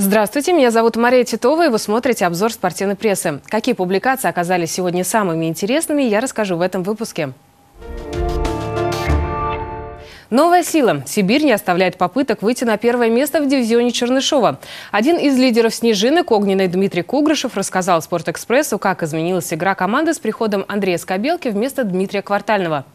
Здравствуйте, меня зовут Мария Титова, и вы смотрите обзор спортивной прессы. Какие публикации оказались сегодня самыми интересными, я расскажу в этом выпуске. Новая сила. Сибирь не оставляет попыток выйти на первое место в дивизионе Чернышова. Один из лидеров «Снежинок» огненный Дмитрий Кугрышев рассказал «Спортэкспрессу», как изменилась игра команды с приходом Андрея Скобелки вместо Дмитрия Квартального –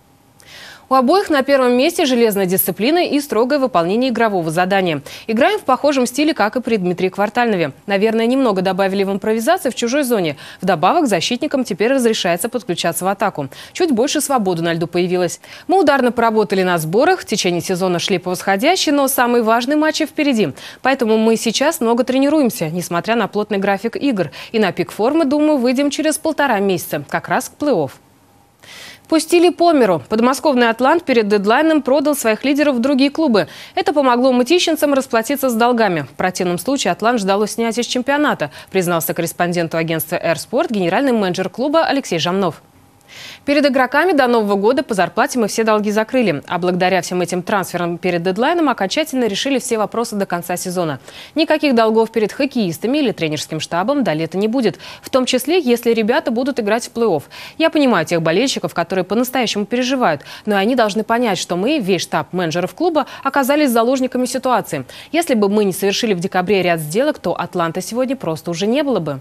у обоих на первом месте железная дисциплина и строгое выполнение игрового задания. Играем в похожем стиле, как и при Дмитрии Квартальнове. Наверное, немного добавили в импровизации в чужой зоне. Вдобавок, защитникам теперь разрешается подключаться в атаку. Чуть больше свободы на льду появилось. Мы ударно поработали на сборах, в течение сезона шли по восходящей, но самые важные матчи впереди. Поэтому мы сейчас много тренируемся, несмотря на плотный график игр. И на пик формы, думаю, выйдем через полтора месяца, как раз к плей-офф. Пустили по миру. Подмосковный «Атлант» перед дедлайном продал своих лидеров в другие клубы. Это помогло мытищенцам расплатиться с долгами. В противном случае «Атлант» ждало снятие с чемпионата, признался корреспонденту агентства «Эрспорт» генеральный менеджер клуба Алексей Жамнов. Перед игроками до Нового года по зарплате мы все долги закрыли. А благодаря всем этим трансферам перед дедлайном окончательно решили все вопросы до конца сезона. Никаких долгов перед хоккеистами или тренерским штабом до лета не будет. В том числе, если ребята будут играть в плей-офф. Я понимаю тех болельщиков, которые по-настоящему переживают. Но они должны понять, что мы, весь штаб менеджеров клуба, оказались заложниками ситуации. Если бы мы не совершили в декабре ряд сделок, то «Атланта» сегодня просто уже не было бы.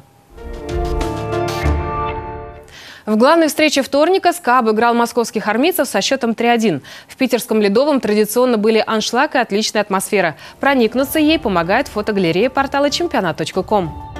В главной встрече вторника СКА обыграл московских армейцев со счетом 3-1. В питерском Ледовом традиционно были аншлаг и отличная атмосфера. Проникнуться ей помогает фотогалерея портала чемпионат.ком.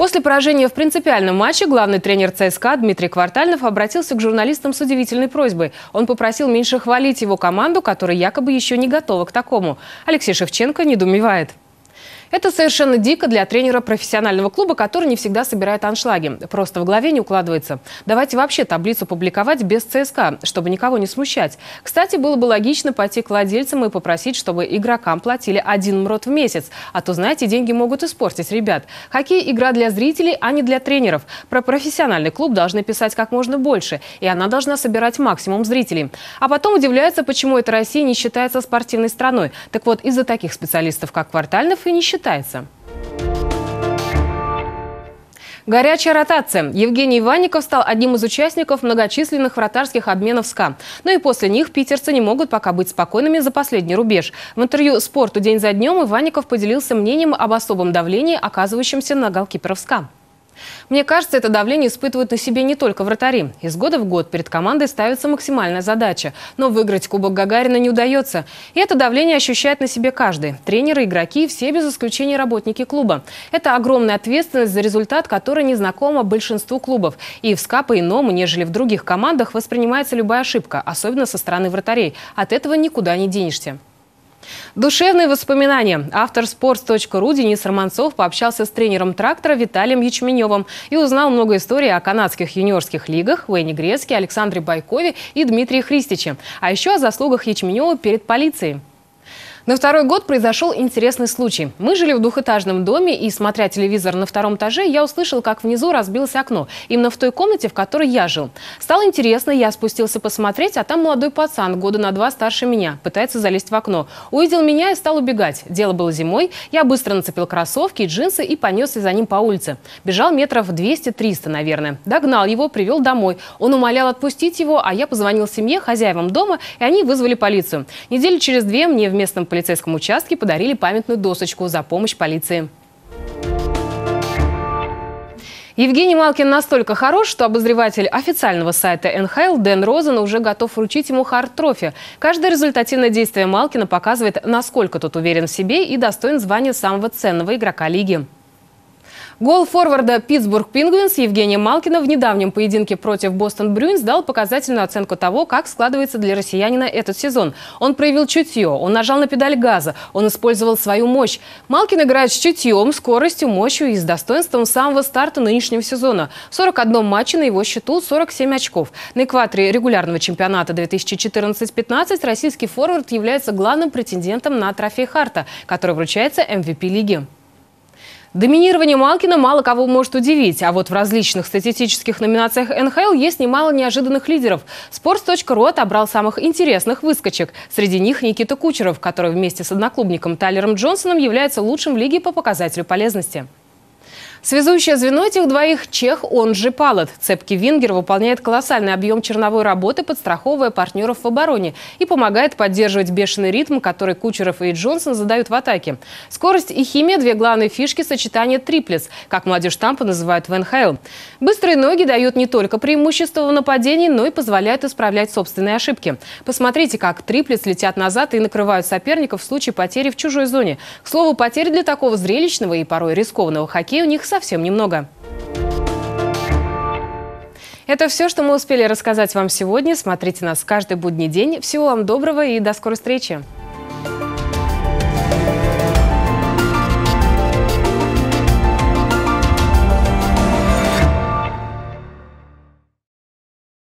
После поражения в принципиальном матче главный тренер ЦСКА Дмитрий Квартальнов обратился к журналистам с удивительной просьбой. Он попросил меньше хвалить его команду, которая якобы еще не готова к такому. Алексей Шевченко недоумевает. Это совершенно дико для тренера профессионального клуба, который не всегда собирает аншлаги. Просто в голове не укладывается. Давайте вообще таблицу публиковать без ЦСКА, чтобы никого не смущать. Кстати, было бы логично пойти к владельцам и попросить, чтобы игрокам платили один мрот в месяц. А то, знаете, деньги могут испортить ребят. Хоккей – игра для зрителей, а не для тренеров. Про профессиональный клуб должны писать как можно больше, и она должна собирать максимум зрителей. А потом удивляется, почему эта Россия не считается спортивной страной. Так вот, из-за таких специалистов, как Квартальнов, и не считается считается. Горячая ротация. Евгений Иванников стал одним из участников многочисленных вратарских обменов СКА. Но ну и после них питерцы не могут пока быть спокойными за последний рубеж. В интервью «Спорту день за днем» Иванников поделился мнением об особом давлении, оказывающемся на голкиперов СКА. Мне кажется, это давление испытывают на себе не только вратари. Из года в год перед командой ставится максимальная задача. Но выиграть Кубок Гагарина не удается. И это давление ощущает на себе каждый. Тренеры, игроки, все без исключения работники клуба. Это огромная ответственность за результат, который не знакома большинству клубов. И в СКА по-иному, нежели в других командах, воспринимается любая ошибка, особенно со стороны вратарей. От этого никуда не денешься. Душевные воспоминания. Автор sports.ru Денис Романцов пообщался с тренером трактора Виталием Ячменевым и узнал много историй о канадских юниорских лигах, Уэйне Грецке, Александре Байкове и Дмитрии Христиче. А еще о заслугах Ячменева перед полицией. На второй год произошел интересный случай. Мы жили в двухэтажном доме, и, смотря телевизор на втором этаже, я услышал, как внизу разбилось окно. Именно в той комнате, в которой я жил. Стало интересно, я спустился посмотреть, а там молодой пацан, года на два старше меня, пытается залезть в окно. Увидел меня и стал убегать. Дело было зимой, я быстро нацепил кроссовки и джинсы и понесся за ним по улице. Бежал метров 200-300, наверное. Догнал его, привел домой. Он умолял отпустить его, а я позвонил семье, хозяевам дома, и они вызвали полицию. Недели через две мне в местном полицейском полицейском участке подарили памятную досочку за помощь полиции. Евгений Малкин настолько хорош, что обозреватель официального сайта НХЛ Дэн Розен уже готов вручить ему хард-трофи. Каждое результативное действие Малкина показывает, насколько тот уверен в себе и достоин звания самого ценного игрока лиги. Гол форварда Питтсбург Пингвинс Евгения Малкина в недавнем поединке против Бостон Брюинс дал показательную оценку того, как складывается для россиянина этот сезон. Он проявил чутье, он нажал на педаль газа, он использовал свою мощь. Малкин играет с чутьем, скоростью, мощью и с достоинством самого старта нынешнего сезона. 41 матче на его счету 47 очков. На экваторе регулярного чемпионата 2014-15 российский форвард является главным претендентом на трофей Харта, который вручается MVP эм лиги. Доминирование Малкина мало кого может удивить, а вот в различных статистических номинациях НХЛ есть немало неожиданных лидеров. Sports.ru отобрал самых интересных выскочек. Среди них Никита Кучеров, который вместе с одноклубником Тайлером Джонсоном является лучшим в лиге по показателю полезности. Связующее звено этих двоих – чех, он же Палат. Цепкий Вингер выполняет колоссальный объем черновой работы, подстраховывая партнеров в обороне и помогает поддерживать бешеный ритм, который Кучеров и Джонсон задают в атаке. Скорость и химия – две главные фишки сочетания триплец, как молодежь штампа называют в НХЛ. Быстрые ноги дают не только преимущество в нападении, но и позволяют исправлять собственные ошибки. Посмотрите, как триплец летят назад и накрывают соперников в случае потери в чужой зоне. К слову, потери для такого зрелищного и порой рискованного хоккея у них совсем немного. Это все, что мы успели рассказать вам сегодня. Смотрите нас каждый будний день. Всего вам доброго и до скорой встречи.